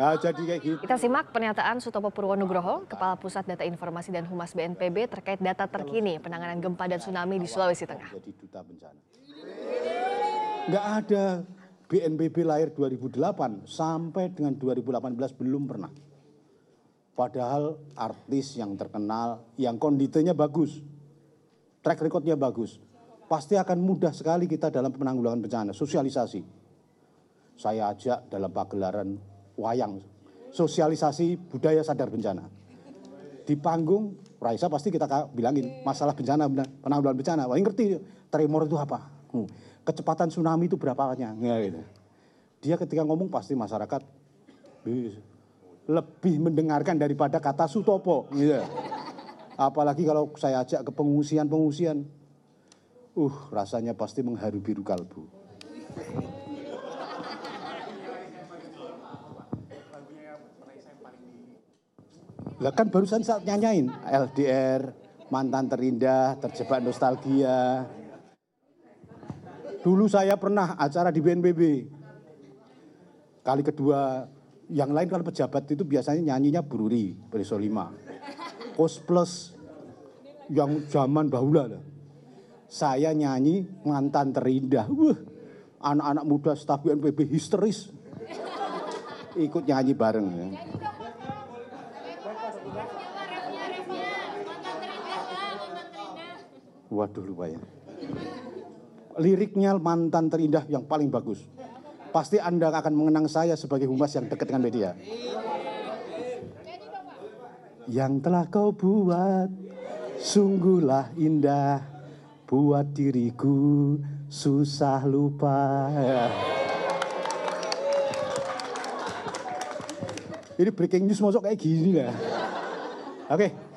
Nah, jadi kayak gitu. Kita simak pernyataan Sutopo Purwonugroho, Kepala Pusat Data Informasi dan Humas BNPB terkait data terkini penanganan gempa dan tsunami di Sulawesi Tengah. Jadi duta bencana. Nggak ada BNPB lahir 2008 sampai dengan 2018 belum pernah. Padahal artis yang terkenal, yang konditenya bagus, track recordnya bagus, pasti akan mudah sekali kita dalam penanggulangan bencana, sosialisasi. Saya ajak dalam pagelaran wayang. Sosialisasi budaya sadar bencana. Di panggung, Raisa pasti kita bilangin masalah bencana, penanggulangan bencana. Wah, ngerti tremor itu apa? Hmm. Kecepatan tsunami itu berapa Ya, gitu. Dia ketika ngomong pasti masyarakat lebih mendengarkan daripada kata sutopo. Gitu. Apalagi kalau saya ajak ke pengungsian pengungsian Uh, rasanya pasti mengharu biru kalbu. Lah kan barusan saat nyanyain LDR, mantan terindah, terjebak nostalgia. Dulu saya pernah acara di BNPB. Kali kedua, yang lain kalau pejabat itu biasanya nyanyinya Bururi, Beriso 5. Kos plus yang zaman bahula lah. Saya nyanyi mantan terindah. Wah, anak-anak muda staf BNPB histeris. Ikut nyanyi bareng. Ya. Waduh lupa ya. Liriknya mantan terindah yang paling bagus. Pasti Anda akan mengenang saya sebagai humas yang dekat dengan media. Yang telah kau buat sungguhlah indah buat diriku susah lupa. Ini breaking news masuk kayak gini lah. Oke. Okay.